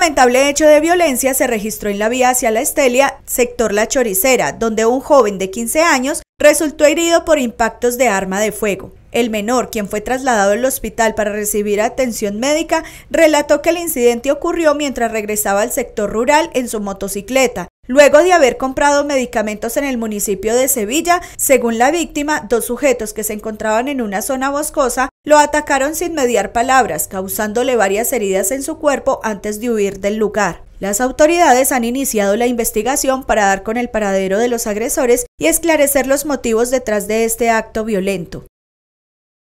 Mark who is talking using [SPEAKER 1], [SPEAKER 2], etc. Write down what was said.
[SPEAKER 1] lamentable hecho de violencia se registró en la vía hacia la Estelia, sector La Choricera, donde un joven de 15 años resultó herido por impactos de arma de fuego. El menor, quien fue trasladado al hospital para recibir atención médica, relató que el incidente ocurrió mientras regresaba al sector rural en su motocicleta, Luego de haber comprado medicamentos en el municipio de Sevilla, según la víctima, dos sujetos que se encontraban en una zona boscosa lo atacaron sin mediar palabras, causándole varias heridas en su cuerpo antes de huir del lugar. Las autoridades han iniciado la investigación para dar con el paradero de los agresores y esclarecer los motivos detrás de este acto violento.